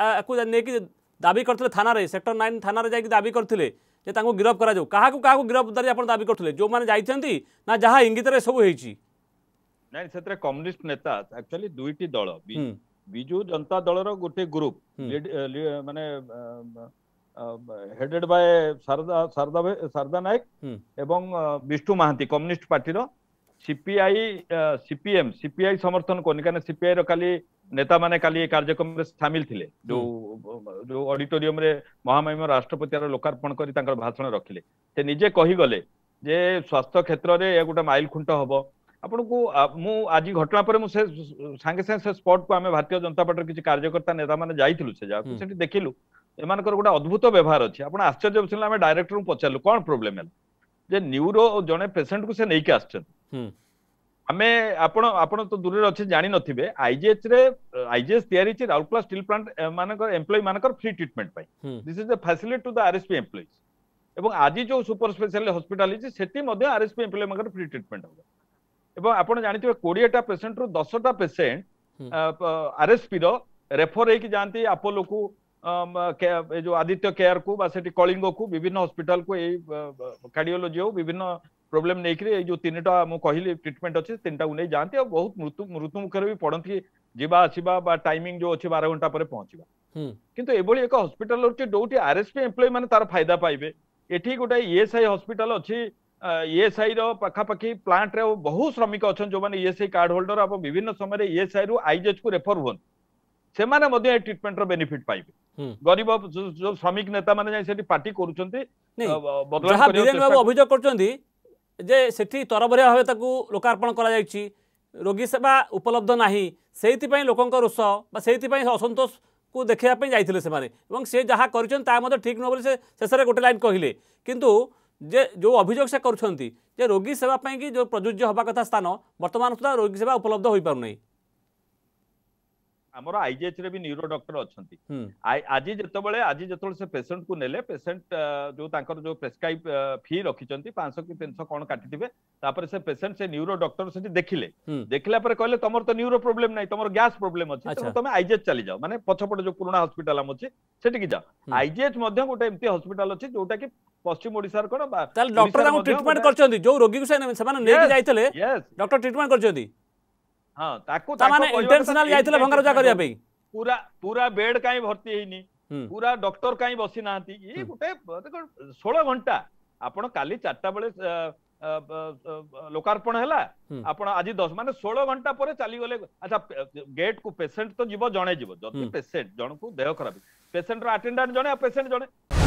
ନେଇକି ଦାବି କରିଥିଲେ ଥାନାରେ ସେକ୍ଟର ନାଇନ୍ ଥାନାରେ ଯାଇକି ଦାବି କରିଥିଲେ ଯେ ତାଙ୍କୁ ଗିରଫ କରାଯାଉ କାହାକୁ କାହାକୁ ଗିରଫଦାରୀ ଆପଣ ଦାବି କରୁଥିଲେ ଯେଉଁମାନେ ଯାଇଛନ୍ତି ନା ଯାହା ଇଙ୍ଗିତରେ ସବୁ ହେଇଛି ନାଇଁ ସେଥିରେ କମ୍ୟୁନିଷ୍ଟ ନେତା ଆକ୍ଚୁଆଲି ଦୁଇଟି ଦଳ ବିଜୁ ଜନତା ଦଳର ଗୋଟେ ଗ୍ରୁପ ମାନେ ହେଡେଡ ବାଏ ଶାରଦା ଶାରଦା ଶାରଦା ନାୟକ ଏବଂ ବିଷ୍ଣୁ ମହାନ୍ତି କମ୍ୟୁନିଷ୍ଟ ପାର୍ଟିର ସିପିଆଇ ସିପିଏମ୍ ସିପିଆଇ ସମର୍ଥନ କରୁନି କାରଣ ସିପିଆଇର କାଲି ନେତାମାନେ କାଲି ଏ କାର୍ଯ୍ୟକ୍ରମରେ ସାମିଲ ଥିଲେ ଯୋଉ ଯୋଉ ଅଡିଟୋରିୟମରେ ମହାମହିମ ରାଷ୍ଟ୍ରପତିର ଲୋକାର୍ପଣ କରି ତାଙ୍କର ଭାଷଣ ରଖିଲେ ସେ ନିଜେ କହିଗଲେ ଯେ ସ୍ୱାସ୍ଥ୍ୟ କ୍ଷେତ୍ରରେ ଏହା ଗୋଟେ ମାଇଲ ଖୁଣ୍ଟ ହବ ଆପଣଙ୍କୁ ମୁଁ ଆଜି ଘଟଣା ପରେ ମୁଁ ସେ ସାଙ୍ଗେ ସାଙ୍ଗେ ସେ ସ୍ପଟକୁ ଆମେ ଭାରତୀୟ ଜନତା ପାର୍ଟିର କିଛି କାର୍ଯ୍ୟକର୍ତ୍ତା ନେତାମାନେ ଯାଇଥିଲୁ ସେ ଯାହାକୁ ସେଠି ଦେଖିଲୁ ଏମାନଙ୍କର ଗୋଟେ ଅଦ୍ଭୁତ ବ୍ୟବହାର ଅଛି ଆପଣ ଆଶ୍ଚର୍ଯ୍ୟ ହେଉଛନ୍ତି ଆମେ ଡାଇରେକ୍ଟରଙ୍କୁ ପଚାରିଲୁ କଣ ପ୍ରୋବ୍ଲେମ ହେଲା ଯେ ନ୍ୟୁରୋ ଜଣେ ପେସେଣ୍ଟକୁ ସେ ନେଇକି ଆସିଛନ୍ତି ଆମେ ଆପଣ ଆପଣ ତ ଦୂରରେ ଅଛି ଜାଣିନଥିବେ ଆଇଜିଏଚ୍ ରେ ଆଇଜିଏଚ୍ ତିଆରି ହେଇଛି ରାଉରକେଲା ଷ୍ଟିଲ୍ ପ୍ଲାଣ୍ଟ ମାନଙ୍କର ଏମ୍ପ୍ଲୟି ମାନଙ୍କର ଫ୍ରି ଟ୍ରିଟମେଣ୍ଟ ପାଇଁ this is a facility to the RSP employees ଏବଂ ଆଜି ଯୋଉ ସୁପର ସ୍ପେଶାଲିଟି ହସ୍ପିଟାଲ ହେଇଛି ସେଠି ମଧ୍ୟ ଆର୍ଏସ୍ପି ଏମ୍ପ୍ଲୟି ମାନଙ୍କର ଫ୍ରି ଟ୍ରିଟମେଣ୍ଟ ହବ ଏବଂ ଆପଣ ଜାଣିଥିବେ କୋଡ଼ିଏଟା ପେସେଣ୍ଟରୁ ଦଶଟା ପେସେଣ୍ଟ ଆର୍ଏସ୍ପିର ରେଫର ହେଇକି ଯାଆନ୍ତି ଆପୋଲୋକୁ ଏ ଯୋଉ ଆଦିତ୍ୟ କେୟାରକୁ ବା ସେଠି କଳିଙ୍ଗକୁ ବିଭିନ୍ନ ହସ୍ପିଟାଲକୁ ଏଇ କାର୍ଡିଓଲୋଜି ହଉ ବିଭିନ୍ନ प्रोब्लेम नहीं जो तीन टाइम कहली ट्रिटमेंट अच्छे तीन टाइम नहीं जाती बहुत मृत्यु मृत्युमुखर भी पड़ती जीवा आसवा टाइमिंग जो अच्छे बार घंटा पर पहुंचा किंतु हस्पिटाल अच्छे जो आरएसपी एम्प्लॉय मैंने तार फायदा पाए ये गोटे इएस आई हस्पिटाल अच्छी इएस आई रखापाखि प्लांट रे बहुत श्रमिक अच्छा जो मैंने इएस आई कार्ड होल्डर आप विभिन्न समय इएस आई रु आईजेच को रेफर हूँ से ट्रिटमेंट रेनिफिट पाए गरीब श्रमिक नेता मैंने पार्टी कर ଯେ ସେଠି ତରବରିଆ ଭାବେ ତାକୁ ଲୋକାର୍ପଣ କରାଯାଇଛି ରୋଗୀ ସେବା ଉପଲବ୍ଧ ନାହିଁ ସେଇଥିପାଇଁ ଲୋକଙ୍କ ରୋଷ ବା ସେଇଥିପାଇଁ ଅସନ୍ତୋଷକୁ ଦେଖାଇବା ପାଇଁ ଯାଇଥିଲେ ସେମାନେ ଏବଂ ସେ ଯାହା କରିଛନ୍ତି ତାହା ମଧ୍ୟ ଠିକ୍ ନୁହେଁ ବୋଲି ସେ ଶେଷରେ ଗୋଟେ ଲାଇନ୍ କହିଲେ କିନ୍ତୁ ଯେ ଯେଉଁ ଅଭିଯୋଗ ସେ କରୁଛନ୍ତି ଯେ ରୋଗୀ ସେବା ପାଇଁକି ଯେଉଁ ପ୍ରଯୁଜ୍ୟ ହେବା କଥା ସ୍ଥାନ ବର୍ତ୍ତମାନ ସୁଦ୍ଧା ରୋଗୀ ସେବା ଉପଲବ୍ଧ ହୋଇପାରୁନାହିଁ ଆମର ଆଇଜିଏଚ୍ ରେ ବି ନ୍ୟୁରୋ ଡକ୍ଟର ଅଛନ୍ତି ଆଜି ଯେତେବେଳେ ଆଜି ଯେତେବେଳେ ସେ ପେସେଣ୍ଟ କୁ ନେଲେ ପେସେଣ୍ଟ ଯୋଉ ତାଙ୍କର ଯୋଉ ପ୍ରେସକ୍ରାଇବ୍ ଫି ରଖିଛନ୍ତି ପାଞ୍ଚଶହ କି ତିନିଶହ କଣ କାଟିଥିବେ ତାପରେ ସେ ପେସେଣ୍ଟ ସେ ନ୍ୟୁରୋ ଡକ୍ଟର ସେଠି ଦେଖିଲେ ଦେଖିଲା ପରେ କହିଲେ ତମର ତ ନ୍ୟୁରୋ ପ୍ରୋବ୍ଲେମ୍ ନାହିଁ ତମର ଗ୍ୟାସ୍ ପ୍ରୋବ୍ଲେମ ଅଛି ତେଣୁ ତମେ ଆଇଜିଏଚ୍ ଚାଲିଯାଅ ମାନେ ପଛପଟେ ଯୋଉ ପୁରୁଣା ହସ୍ପିଟାଲ ଆମ ଅଛି ସେଠିକି ଯାଅ ଆଇଜିଏଚ୍ ମଧ୍ୟ ଗୋଟେ ଏମିତି ହସ୍ପିଟାଲ ଅଛି ଯୋଉଟା କି ପଶ୍ଚିମ ଓଡ଼ିଶାର କଣ ଡକ୍ଟର ତାଙ୍କୁ ଟ୍ରିଟମେଣ୍ଟ କରିଛନ୍ତି ଯୋଉ ରୋଗୀକୁ ସେମାନେ ନେଇକି ଯାଇଥିଲେ ଡକ୍ଟର ଟ୍ରିଟମେଣ୍ଟ କରିଛନ୍ତି ହଁ ତାକୁ ତାମାନେ ଇଣ୍ଟେନସନାଲ ଯାଇଥିଲେ ଭଙ୍ଗାରୁଜା କରିବା ପାଇଁ ପୁରା ପୁରା ବେଡ୍ କାହିଁ ଭର୍ତ୍ତି ହେଇନି ପୁରା ଡକ୍ଟର କାହିଁ ବସି ନାହାନ୍ତି ଇଏ ଗୋଟେ ଷୋହଳ ଘଣ୍ଟା ଆପଣ କାଲି ଚାରିଟା ବେଳେ ଲୋକାର୍ପଣ ହେଲା ଆପଣ ଆଜି ଦଶ ମାନେ ଷୋହଳ ଘଣ୍ଟା ପରେ ଚାଲିଗଲେ ଆଚ୍ଛା ଗେଟ୍ କୁ ପେସେଣ୍ଟ ତ ଯିବ ଜଣେ ଯିବ ଯଦି ପେସେଣ୍ଟ ଜଣକୁ ଦେହ ଖରାପ ପେସେଣ୍ଟର ଆଟେଣ୍ଡାଣ୍ଟ ଜଣେ ଆଉ ପେସେଣ୍ଟ ଜଣେ